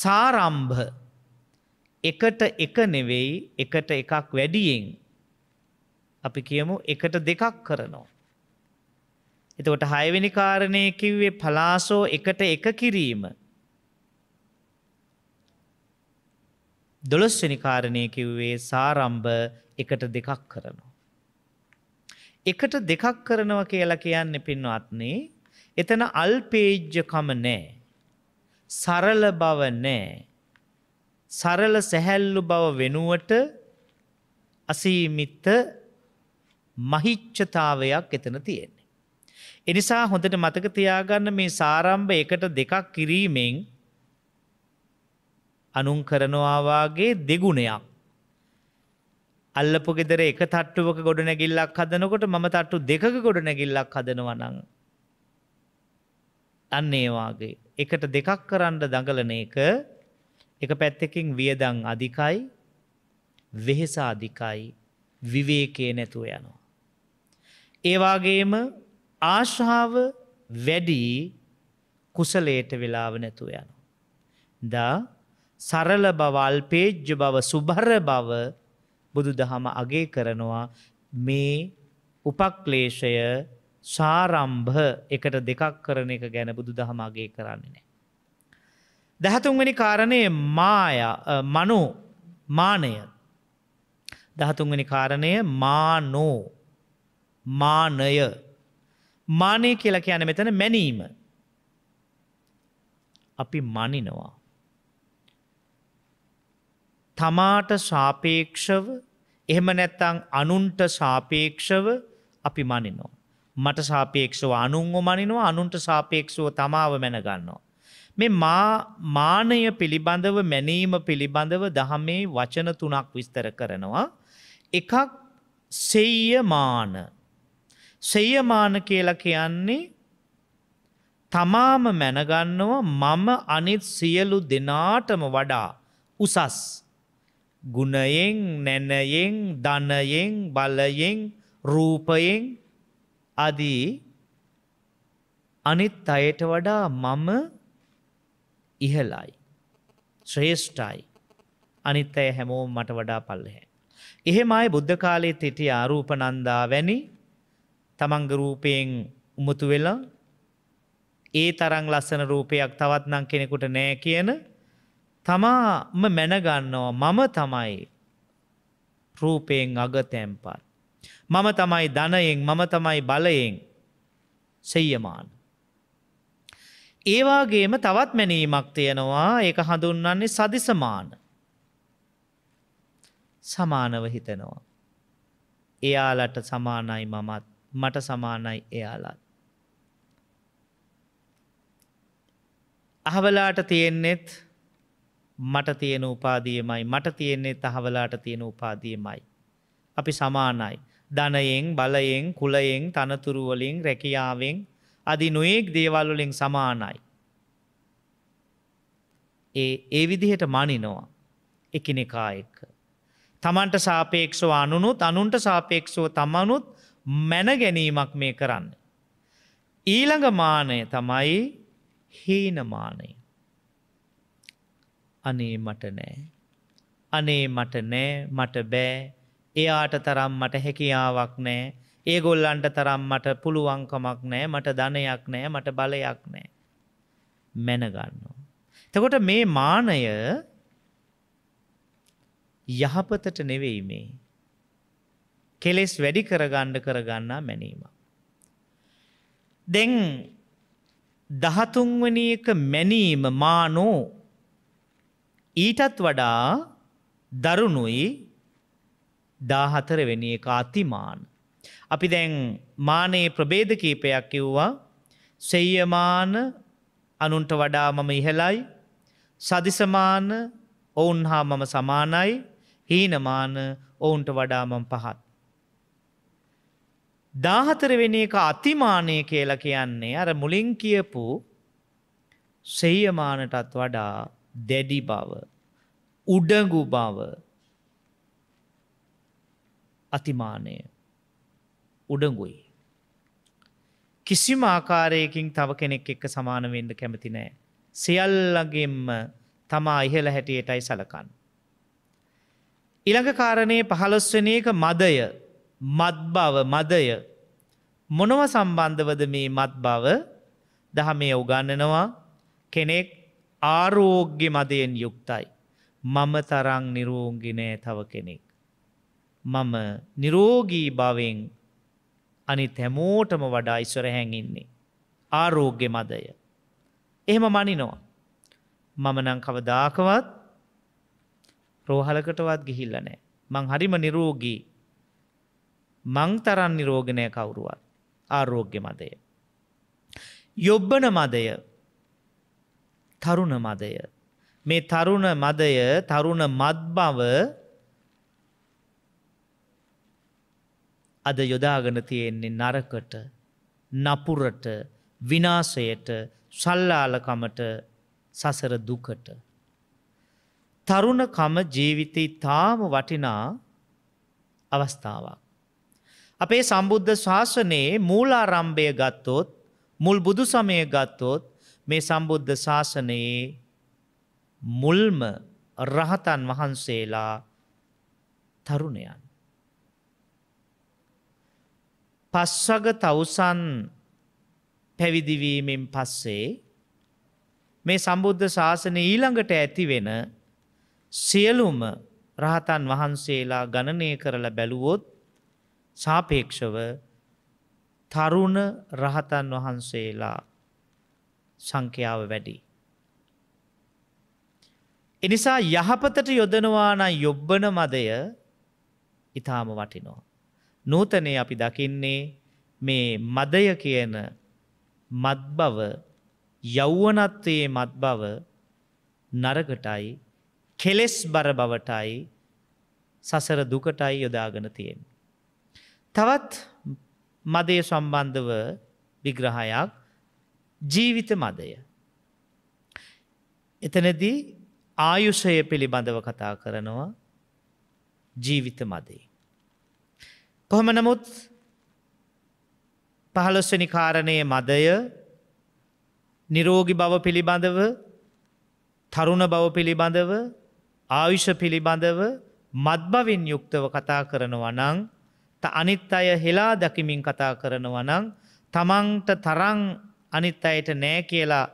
සාරම්භ එකට එක නෙවෙයි එකට එකක් වැඩියෙන් අපි කියමු එකට දෙකක් කරනවා. එතකොට හයවෙනි කාරණය කිව්වේ පලාසෝ එකට එක කිරීම. දොළොස්වෙනි කාරණය කිව්වේ සාරම්භ එකට දෙකක් කරනවා. එකට දෙකක් කරනව කියලා කියන්න පින්වත්නේ එතන අල්පේජ්ජකම නෑ. සරල බව නෑ. සරල සැහැල්ලු බව වෙනුවට අසීමිත්ත මහිච්චතාවයක් එතන තියෙන. එනිසා හොඳට මතක තියාගන්න මේ සාරම්භ එකට දෙකක් කිරීමෙන් අනුන් කරනවාවාගේ දෙගුණයක්. අල්ලපු ගෙදර එක තට්ටුවක ගොඩ නැගිල්ලක් හදනකොට මම තට්ටු දෙක ගොඩ නැගිල්ලක් හදනවනං. අන්න ඒවාගේ. එකට දෙකක් කරන්න දඟලන එක එක පැත්තකින් වියදං අධිකයි වෙහෙසා අධිකයි විවේකයේ නැතුව යනවා. ඒවාගේම ආශාව වැඩි කුසලයට වෙලාව නැතුව යන. දා සරල බව අල්පේජ්ජ බව සුභර බව බුදු දහම අගේ කරනවා මේ උපක්ලේශය සාරම්භ එකට දෙකක් කරන එක ගැන බුදු දහම අගේ කරන්නේ නෑ. දහතුන්වැනි කාරණය මාය මනු මානය දහතුන්වැනි කාරණය මානෝ මානය මානය කියලා කියන මෙතන මැනීම. අපි මනිනවා. තමාට සාපේක්ෂව එහෙම නැත්තං අනුන්ට සාපේක්ෂව අපි මනිනෝ. මට සාපේක්ෂව අනුන්ව මනිනවා අනුන්ට සාපේක්ෂව තමාව මැනගන්නවා. මේ මානය පිළිබඳව මැනීම පිළිබඳව දහමේ වචන තුනක් විස්තර කරනවා. එකක් සෙය මාන සේයමාන කියලා කියන්නේ තමාම මැනගන්නව මම අනිත් සියලු දෙනාටම වඩා උසස් ගුණයෙන් නැනයෙන් ධනයෙන් බලයෙන් රූපයෙන් අදී අනිත් අයට වඩා මම ඉහළයි ශ්‍රේෂ්ඨයි අනිත් අය හැමෝම මට වඩා පල්ලහැ. එහෙම අය බුද්ධ කාලයේ තිටිය ආරූපනන්දා වැනි තමන්ගේ රූපයෙන් උමතු වෙලා ඒ තරම් ලස්සන රූපයක් තවත් නම් කෙනෙකුට නෑ කියන තමාම මැනගන්නවා මම තමයි රූපයෙන් අගතැම්පත්. මම තමයි ධනයෙන් මම තමයි බලයෙන් සෙයමාන. ඒවාගේම තවත් මැනීමක් තියෙනවා ඒක හඳුන්වන්නේ සදිසමාන. සමානව හිතනවා. එයාලට සමානයි මමත්. මට සමානයි එයාලත්. අහවලාට තියෙන්නෙත් මට තියෙන උපාදියමයි මට තියෙන්නේ තහවලාට තියෙන උපාදියමයි. අපි සමානයි. ධනයෙන් බලයෙන් කුලයෙන් තනතුරුවලින් රැකියාවෙන් අධි නොයෙක් දේවල්වලින් සමානයි. ඒ ඒ විදිහට මනිනවා එකනෙකා එක්ක. තමන්ට සාපේක්ෂව අනුනුත් අනුන්ට සාපේක්ෂව තමනුත් මැන ගැනීමක් මේ කරන්න. ඊළඟ මානය තමයි හීනමානය. අනේ මට නෑ. අනේ මට නෑ මට බෑ එයාට තරම් මට හැකියාවක් නෑ ඒ ගොල්ලන්ට තරම් මට පුළුවන්කමක් නෑ මට ධනයක් නෑ මට බලයක් නෑ. මැනගන්නවා. තකොට මේ මානය යහපතට නෙවෙයි මේ කෙලෙස් වැඩි කරගණ්ඩ කරගන්නා මැනීම. දෙන් දහතුන්වනි එක මැනීම මානෝ ඊටත් වඩා දරුණුයි දාහතරවෙනි එක අතිමාන. අපි දැන් මානයේ ප්‍රබේද කීපයක් කිව්වා සෙයමාන අනුන්ට වඩා මම ඉහලයි සදිසමාන ඔවුන් හා මම සමානයි හීනමාන ඔවුන්ට වඩා මම පහත්. දාහතරවෙනි එක අතිමානය කියලා කියන්නේ අර මුලින් කියපු සෙයමානටත් වඩා දැඩි බව උඩගු බව අතිමානය උඩගුයි. කිසිම ආකාරයකින් තව කෙනෙක් එක්ක සමානවෙන්ඩ කැමති නෑ. සියල්ලගෙන්ම තමා ඉහළ හැටියටයි සලකන්. ඉළඟ කාරණය පහළොස්වන එක මදය මත් බව මදය මොනව සම්බන්ධවද මේ මත් බව දහමේ උගන්නනවා කෙනෙක් ආරෝග්‍ය මදයෙන් යුක්තයි. මම තරං නිරෝගි නෑ තව කෙනෙක්. මම නිරෝගී බවෙන් අනි තැමෝටම වඩා ඉස්වර හැඟින්නේ. ආරෝග්‍ය මදය. එහෙම මනිනවා. මම නං කවදාකවත් රෝහලකටවත් ගිහිල්ල නෑ. මං හරිම නිරෝගී මංතරන් නිරෝගණය කවුරුවත් ආරෝග්‍ය මදය. යොබ්බන මදය තරුණ මදය. මේ තරුණ මදය තරුණ මත් බව අද යොදාගෙන තියෙන්නේ නරකට නපුරට විනාසයට සල්ලාලකමට සසර දුකට. තරුණකම ජීවිතය තාම වටිනා අවස්ථාවක්. අපේ සම්බුද්ධ ශාසනයේ මූලාරම්භය ගත්තොත් මුල් බුදු සමය ගත්තොත් මේ සම්බුද්ධ ශාසනයේ මුල්ම රහතන් වහන්සේලා තරුණයන්. පස්වග තවුසන් පැවිදිවීමෙන් පස්සේ මේ සම්බුද්ධ ශාසනය ඊළඟට ඇතිවෙන සියලුම රහතන් වහන්සේලා ගණනය කරලා බැලුවොත් සාපේක්ෂව තරුණ රහතන් වහන්සේලා සංඛ්‍යාව වැඩි. එනිසා යහපතට යොදනවාන යොබ්බන මදය ඉතාම වටිනෝ. නූතනය අපි දකින්නේ මේ මදය කියන මත් බව යෞවනත්වයේ මත් බව නරකටයි කෙලෙස් බර බවටයි සසර දුකටයි යොදාගෙන තියෙන්. තවත් මදය සම්බන්ධව විග්‍රහයක් ජීවිත මදය. එතනදී ආයුෂය පිළිබඳව කතා කරනවා ජීවිත මදේ. කොහොම නමුත් පහළොස්වනි කාරණය මදය නිරෝගි බව පිළිබඳව තරුණ බව පිළිබඳව ආයුෂ පිළිබඳව මත්බවින් යුක්තව කතා කරනවා නං අනිත් අය හෙලා දකිමින් කතා කරනවා නම් තමන්ට තරං අනිත් අයට නෑ කියලා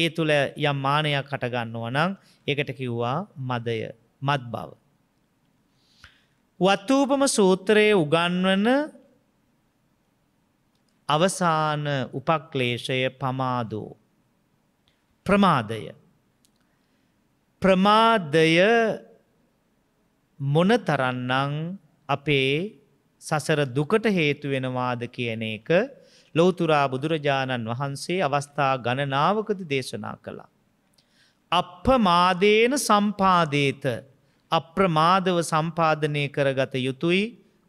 ඒ තුළ යම් මානයක් හටගන්නවා නම් ඒකට කිව්වා මදය මත් බව. වත්තූපම සූත්‍රයේ උගන්වන අවසාන උපක්ලේශය පමාදෝ. ප්‍රමාදය. ප්‍රමාදය මොනතරන්නං අපේ සසර දුකට හේතු වෙනවාද කියන එක ලෝතුරා බුදුරජාණන් වහන්සේ අවස්ථා ගණනාවකද දේශනා කළා. අප්පමාදේන සම්පාදේත අප්‍රමාදව සම්පාදනය කරගත යුතුයි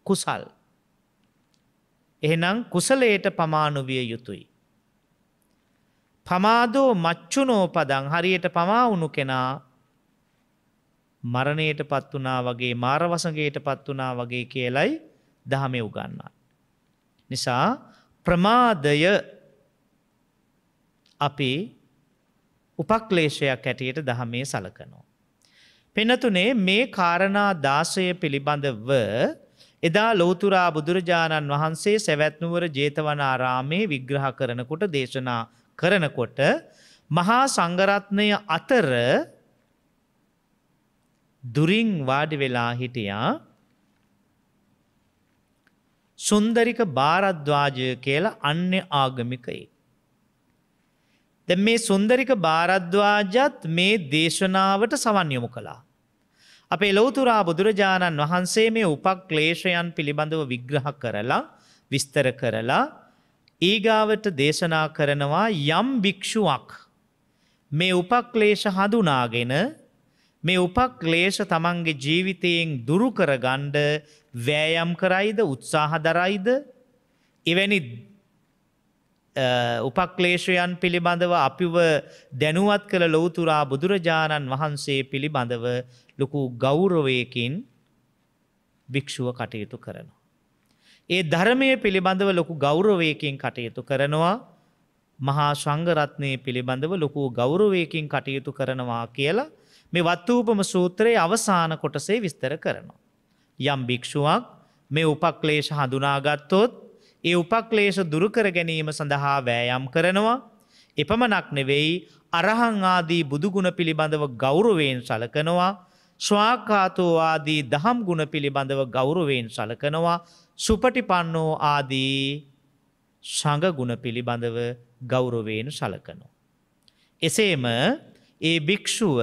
කුසල්. එහෙනම් කුසලයට පමානුවිය යුතුයි. පමාදෝ මච්චුනෝ පදං හරියට පමාවුණු කෙනා මරණයට පත් වනා වගේ මාරවසගේට පත් වනා වගේ කියලයි දහමේ උගන්වා. නිසා ප්‍රමාදය අපි උපක්ලේශයක් ඇටියට දහමේ සලකනෝ. පෙනතුනේ මේ කාරණා දාසය පිළිබඳව එදා ලෝතුරා බුදුරජාණන් වහන්සේ සැවැත්නුවර ජේතවනාරාමේ විග්‍රහ කරනකොට දේශනා කරනකොට මහා සංගරත්නය අතර දුරින් වාඩි වෙලා හිටියා සුන්දරික භාරද්වාජය කියලා අන්න ආගමිකයි. දැ මේ සුන්දරික භාරද්වාජත් මේ දේශනාවට සවන්යොමු කළා. අපේ ලෝතුරා බුදුරජාණන් වහන්සේ මේ උපක් ලේෂයන් පිළිබඳව විග්‍රහ කරලා විස්තර කරලා ඊගාවට දේශනා කරනවා යම් භික්‍ෂුවක් මේ උපක්ලේෂ හඳුනාගෙන මේ උපක්ලේෂ තමන්ගේ ජීවිතයෙන් දුරු කරගණ්ඩ වෑයම් කරයිද උත්සාහ දරයිද එවැනි උපක්ලේශයන් පිළිබඳව අපිව දැනුවත් කළ ලොවතුරා බුදුරජාණන් වහන්සේ පිළිබඳව ලොකු ගෞරවයකින් භික්‍ෂුව කටයුතු කරනවා. ඒ ධර්මය පිළිබඳව ලොකු ගෞරවයකින් කටයුතු කරනවා මහා සංගරත්නය පිළිබඳව ලොකු ගෞරවයකින් කටයුතු කරනවා කියලා මේ වත්තූපම සූත්‍රයේ අවසාන කොටසේ විස්තර කරනවා. යම් භික්ෂුවක් මේ උපක්ලේශ හඳුනාගත්තොත් ඒ උපක්ලේශ දුරුකර ගැනීම සඳහා වෑයම් කරනවා එපමණක් නෙවෙයි අරහං ආදී බුදුගුණ පිළිබඳව ගෞරවයෙන් සලකනවා ස්වාකාතෝ ආදී දහම් ගුණ පිළිබඳව ගෞරවයෙන් සලකනවා සුපටිපන්නෝ ආදී සංඝ ගුණ පිළිබඳව ගෞරවයෙන් සලකනවා. එසේම ඒ භික්ෂුව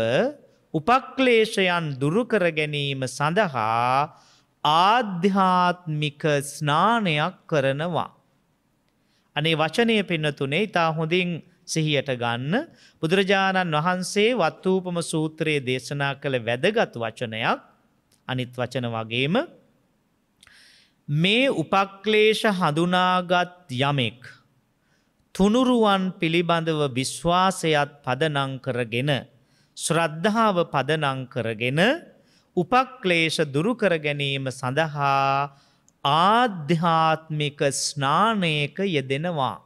උපක්ලේශයන් දුරු කර ගැනීම සඳහා ආධ්‍යාත්මික ස්නානයක් කරනවා. අනේ වචනය පෙන්නතුනේ ඉතා හොඳින් සිහියට ගන්න බුදුරජාණන් වහන්සේ වත්තූපම සූත්‍රයේ දේශනා කළ වැදගත් වචනයක් අනිත් වචන වගේම මේ උපක්ලේශ හඳුනාගත් යමෙක් තුනුරුවන් පිළිබඳව විශ්වාසයත් පදනං කරගෙන ශ්‍රද්ධාව පදනං කරගෙන උපක්ලේශ දුරුකර ගැනීම සඳහා ආධ්‍යාත්මික ස්නානයක යෙදෙනවා.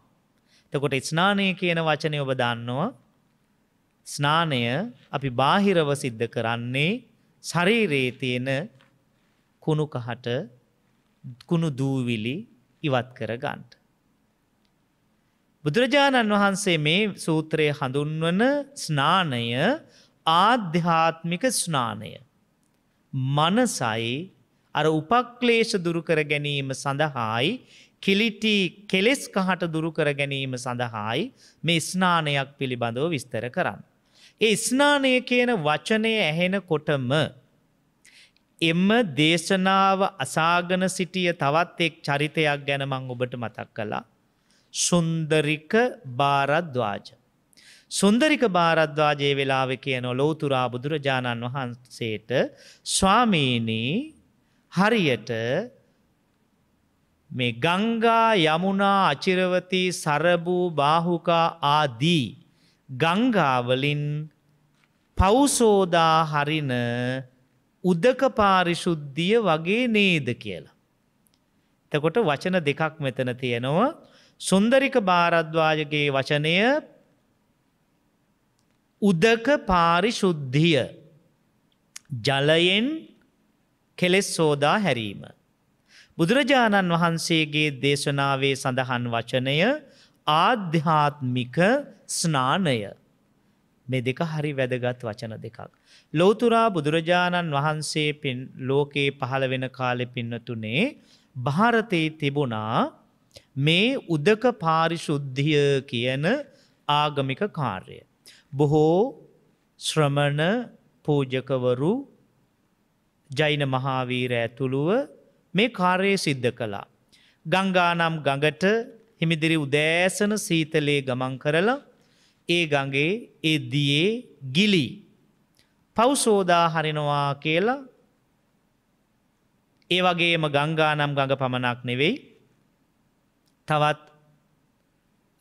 තකොට ස්නානය කියන වචනය ඔබ දන්නවා. ස්නානය අපි බාහිරව සිද්ධ කරන්නේ ශරීරයේ තියෙන කුණු කහට කුණු දූවිලි ඉවත් කර ගන්නට. බුදුරජාණන් වහන්සේ මේ සූත්‍රයේ හඳුන්වන ස්නානය ආධ්‍යාත්මික ස්නානය. මනසයි අර උපක්ලේශ දුරුකර ගැනීම සඳහායි කිලිටි කෙලෙස් කහට දුරුකර ගැනීම සඳහායි මේ ස්නානයක් පිළිබඳව විස්තර කරන්න. ඒ ස්නානය කියන වචනය ඇහෙනකොටම එම දේශනාව අසාගන සිටිය තවත් එක් චරිතයක් ගැන මං ඔබට මතක් කළා. සුන්දරික බාරද්වාජ. සුන්දරික භාරද්වාජයේ වෙලාව කියනො ලෝතුරා බුදුරජාණන් වහන්සේට ස්වාමීනී හරියට මේ ගංගා යමුණා අචිරවති සරබූ බාහුකා ආදී ගංගාවලින් පවුසෝදා හරින උදක පාරිශුද්ධිය වගේ නේද කියලා. එතකොට වචන දෙකක් මෙතන තියෙනවා සුන්දරික භාරද්වාජගේ වචනය උදක පාරිශුද්ධිය ජලයෙන් කෙලෙස් සෝදා හැරීම. බුදුරජාණන් වහන්සේගේ දේශනාවේ සඳහන් වචනය ආධ්‍යාත්මික ස්නානය. මේ දෙක හරි වැදගත් වචන දෙකක්. ලෝතුරා බුදුරජාණන් වහන්සේ පින් ලෝකයේ පහළ වෙන කාලෙ පින්නතුනේ භාරතයේ තිබුණා මේ උදක පාරිශුද්ධිය කියන ආගමික කාර්යය. බොහෝ ශ්‍රමණ පූජකවරු ජෛන මහාවීර ඇතුළුව මේ කාර්යය සිද්ධ කළා. ගංගානම් ගඟට හිමිදිරි උදෑසන සීතලේ ගමන් කරලා ඒ ගඟේ ඒ දියේ ගිලි පවසෝදා හරිනවා කියලා ඒ වගේම ගංගානම් ගඟ පමණක් නෙවෙයි තවත්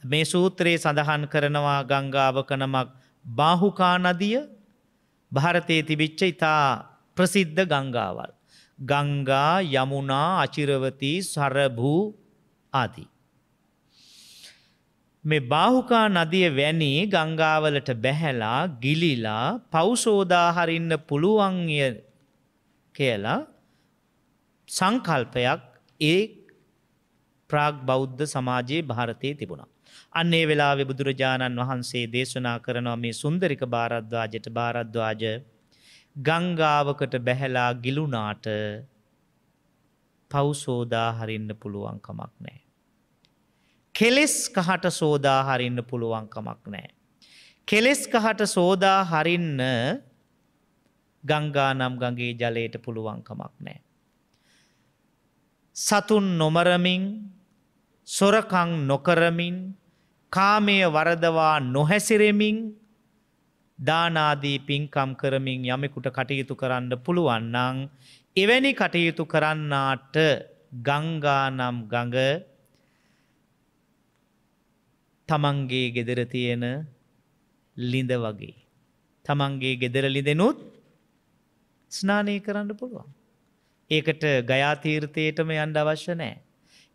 මේ සූත්‍රයේ සඳහන් කරනවා ගංගාවකනමක් බාහුකා නදිය භාරතයේ තිබිච්ච ඉතා ප්‍රසිද්ධ ගංගාවල්. ගංගා යමුනා අචිරවතී සරභූ ආදී. මේ බාහුකා නදිය වැනි ගංගාවලට බැහැලා ගිලිලා පෞසෝදාහරින්න පුළුවන්ය කියලා සංකල්පයක් ඒ ප්‍රාග් බෞද්ධ සමාජයේ භාරතයේ තිබුණා. අන්නේ වෙලාවෙ බුදුරජාණන් වහන්සේ දේශනා කරනවා මේ සුන්දරික බාරද්වාජයට බාරද්වාජ ගංගාවකට බැහැලා ගිලුනාට පව් සෝදා හරින්න පුළුවන් කමක් නෑ. කෙලෙස් කහට සෝදා හරින්න පුළුවන් කමක් නෑ. කෙලෙස් කහට සෝදා හරින්න ගංගා නම් ගගේ ජලයට පුළුවන් කමක් නෑ. සතුන් නොමරමින් සොරකං නොකරමින් කාමය වරදවා නොහැසිරෙමින් දානාදී පින්කම් කරමින් යමෙකුට කටයුතු කරන්න පුළුවන්නං එවැනි කටයුතු කරන්නාට ගංගානම් ගඟ තමන්ගේ ගෙදර තියෙන ලිඳ වගේ. තමන්ගේ ගෙදර ලිදෙනුත් ස්නානය කරන්න පුළුවන්. ඒකට ගයාතීර්තයටම යන්ඩ අවශ්‍ය නෑ.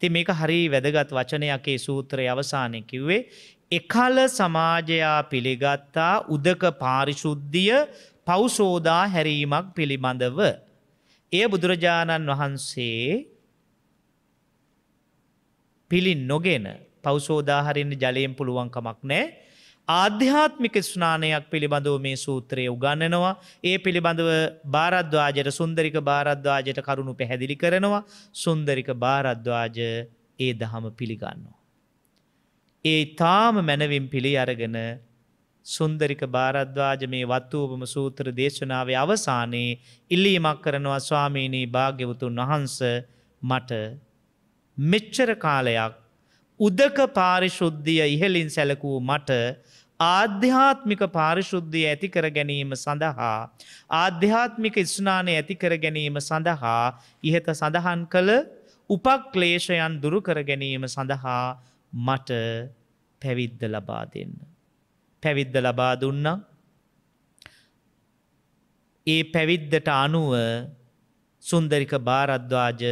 ති මේක හරි වැදගත් වචනයකේ සූත්‍රය අවසානය කිව්වේ. එකල සමාජයා පිළිගත්තා උදක පාරිශුද්ධිය පවසෝදා හැරීමක් පිළිබඳව. එය බුදුරජාණන් වහන්සේ පිළි නොගෙන පවසෝදාහරන්න ජලයෙන් පුළුවන්කමක් නෑ ආධ්‍යාත්මික ස්නානයක් පිළිබඳව මේ සූත්‍රය උගන්නනවා. ඒ පිළිබඳව භාරද්වාජයට සුන්දරික භාරද්වාජයට කරුණු පැහැදිලි කරනවා. සුන්දරික භාරද්වාජ ඒ දහම පිළිගන්නවා. ඒ තාම මැනවින් පිළි අරගෙන සුන්දරික භාරද්වාජ මේ වත්වූපම සූත්‍ර දේශනාවේ අවසානයේ ඉල්ලීමක් කරනවා ස්වාමීනී භාග්‍යවතුන් වහන්ස මට මෙච්චර කාලයක් උදක පාරිශුද්ධිය ඉහලින් සැලකූ මට ආධ්‍යාත්මික පාරිශුද්ධිය ඇතිකර ගැනීම සඳහා ආධ්‍යාත්මික ස්නානය ඇතිකර ගැනීම සඳහා ඉහත සඳහන් කළ උපක්ලේෂයන් දුරුකර ගැනීම සඳහා මට පැවිද්ද ලබා දෙන්න. පැවිද්ද ලබා දුන්නා ඒ පැවිද්දට අනුව සුන්දරික භාරද්වාජ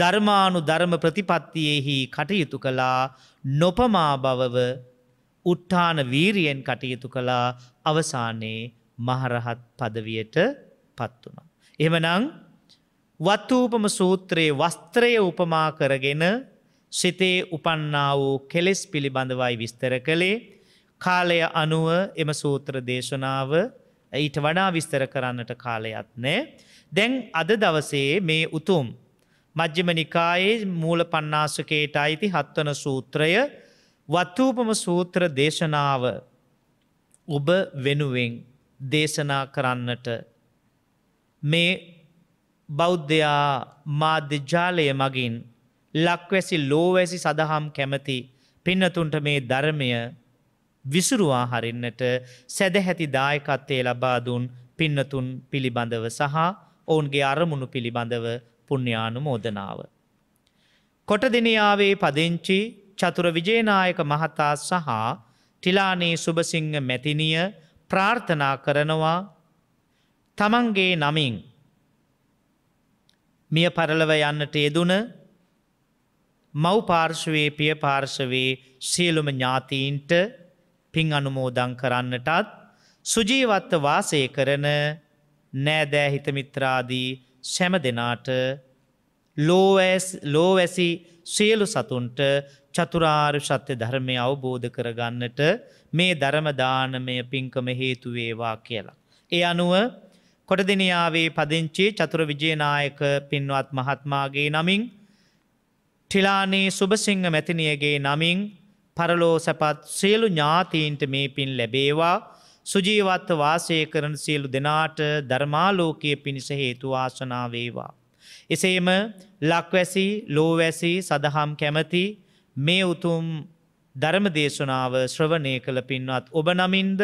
ධර්මානු ධර්ම ප්‍රතිපත්තියෙහි කටයුතු කළා නොපමා බවව උට්ඨාන වීරියෙන් කටයුතු කළා අවසානයේ මහරහත් පදවියට පත්වුණ. එමනං වත්තූපම සූත්‍රයේ වස්ත්‍රය උපමා කරගෙන සිතේ උපන්නා වූ කෙලෙස් පිළිබඳවයි විස්තර කළේ කාලය අනුව එම සූත්‍ර දේශනාව ඊට වඩා විස්තර කරන්නට කාලයත් නෑ. දැන් අද දවසේ මේ උතුම්. මජ්්‍යම නිකායේ මූල පන්නාසකයට අයිති හත්වන සූත්‍රය වත්තූපම සූත්‍ර දේශනාව ඔබ වෙනුවෙන් දේශනා කරන්නට මේ බෞද්ධයා මාධ්‍යජාලය මගින් ලක්වැසි ලෝවැසි සඳහම් කැමති පින්නතුන්ට මේ ධර්මය විසුරුවා හරින්නට සැදැහැති දායකත්වය ලබාදුන් පින්නතුන් පිළිබඳව සහ ඔවුන්ගේ අරමුණු පිළිබඳව පුුණ්‍යානු මෝදනාව. කොට දෙනයාවේ පදිංචි චතුර විජේනායක මහතා සහ ටිලානේ සුභසිංහ මැතිනිය ප්‍රාර්ථනා කරනවා තමන්ගේ නමින් මිය පරලව යන්නට යෙදුන මව්පාර්ශවයේ පිය පාර්ශවයේ සියලුම ඥාතීන්ට පින් අනුමෝදං කරන්නටත් සුජීවත්ව වාසය කරන නෑදෑ හිතමිත්‍රාදී සැම දෙනාට ලෝවැසි සියලු සතුන්ට චතුරාර් ශත්‍ය ධර්මය අවබෝධ කරගන්නට මේ ධර්මදානමය පින්කම හේතුවේවා කියලා. ඒ අනුව කොටදිනියාවේ පදිංචි චතුර විජයනායක පින්වත් මහත්මාගේ නමින් ටිලානේ සුභසිංහ මැතිනියගේ නමින් පරලෝ සැපත් සියලු ඥාතීන්ට මේ පින් ලැබේවා සුජීවත්ව වාසය කරන සියලු දෙනාට ධර්මාලෝකය පිණිස හේතු වාසනාවේවා. එසේම ලක්වැසි ලෝවැසි සදහම් කැමති මේ උතුම් ධර්මදේශනාව ශ්‍රවණය කළ පින්වත් ඔබ නමින්ද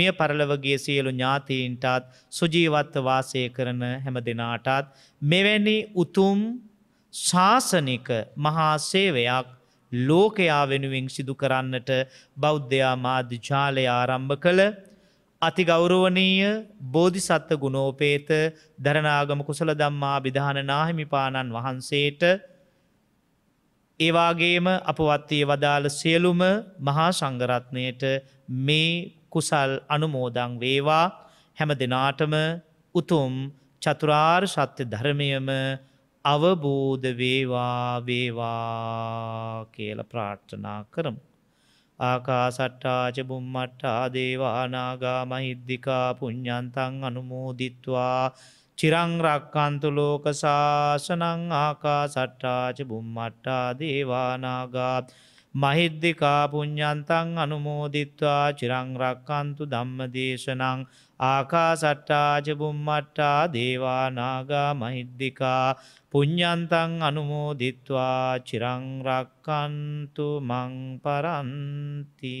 මිය පරලවගේ සියලු ඥාතීන්ටත් සුජීවත්ව වාසය කරන හැම දෙනාටත් මෙවැනි උතුම් ශාසනික මහා සේවයක් ලෝකයා වෙනුවෙන් සිදු කරන්නට බෞද්ධයා මාධ්‍යාලය ආරම්භ කළ අතිගෞරවනීය බෝධිසත්ව ගුණෝපේත දරනාගම කුසල දම්මා බිධාන නාහිමිපාණන් වහන්සේට ඒවාගේම අපවත්තිය වදාළ සියලුම මහා සංගරත්නයට මේ කුසල් අනුමෝදං වේවා හැම දෙනාටම උතුම් චතුරාර් සත්‍ය ධර්මයම අවබෝධ වේවා වේවා කියල ප්‍රාර්ථනා කරමු. ආකාසට්ටාච බුම්මට්ටා දේවානාගා මහිද්දිකා පුඤ්ඥන්තන් අනුමෝදිත්වා චිරංරක්කන්තු ලෝක ශාසනං ආකාසට්ටාච බුම්මට්ටා දේවානාගාත් මහිද්දිකා පුඤ්ඥන්තන් අනුමෝදිත්වා චිරංරක්කන්තු ධම්ම දේශනං ආකාසට්ටාජබුම්මට්ටා දේවානාගා මහිද්දිකා පුඤ්ඥන්තන් අනුමෝදිත්වා චිරංරක්කන්තු මං පරන්තිී